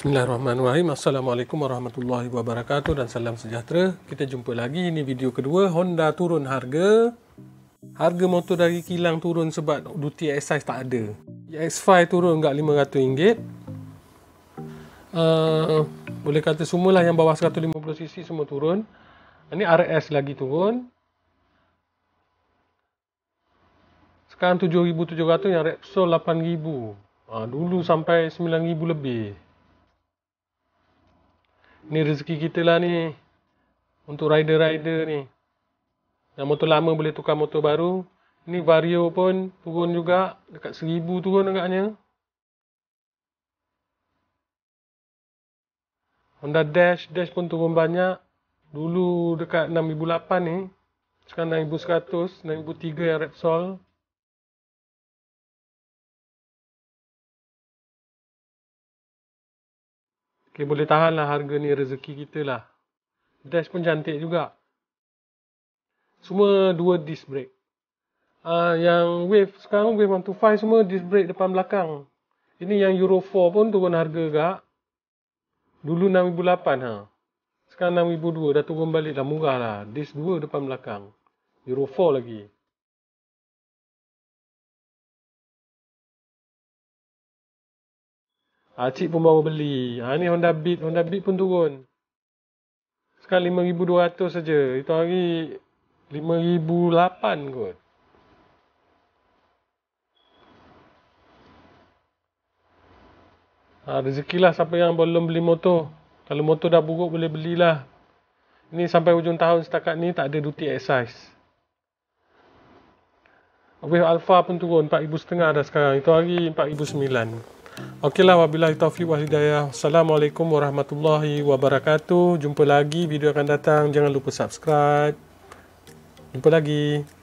Bismillahirrahmanirrahim. Assalamualaikum warahmatullahi wabarakatuh dan salam sejahtera. Kita jumpa lagi ini video kedua Honda turun harga. Harga motor dari kilang turun sebab duty excise tak ada. X5 turun enggak RM500. Ah uh, boleh kata semualah yang bawah 150cc semua turun. Ini RS lagi turun. Sekarang 7700 yang Repsol 8000. Ah uh, dulu sampai 9000 lebih ni rezeki kita lah ni untuk rider-rider ni yang motor lama boleh tukar motor baru ni vario pun turun juga dekat seribu turun agaknya Honda Dash, Dash pun turun banyak dulu dekat 6008 ni sekarang 6100, 6003 yang Repsol Okay, boleh tahan lah harga ni rezeki kita lah. Dash pun cantik juga. Semua dua disc brake. Ah uh, yang wave sekarang wave 125 semua disc brake depan belakang. Ini yang Euro 4 pun turun harga gak. Dulu 6008 ha. Sekarang 6002 dah turun balik dah murah lah. Disc 2 depan belakang. Euro 4 lagi. Acik pun baru beli. Ha ni Honda Beat, Honda Beat pun turun. Sekarang 5200 saja. Itu hari 5008 kot. Ha, rezekilah siapa yang belum beli motor. Kalau motor dah buruk boleh belilah. Ini sampai hujung tahun setakat ni tak ada duty excise. Wave Alpha pun turun 4,500 dah sekarang. Itu hari 4,900. Okeylah, wabillahi taufiq wa hidayah. Assalamualaikum warahmatullahi wabarakatuh. Jumpa lagi video akan datang. Jangan lupa subscribe. Jumpa lagi.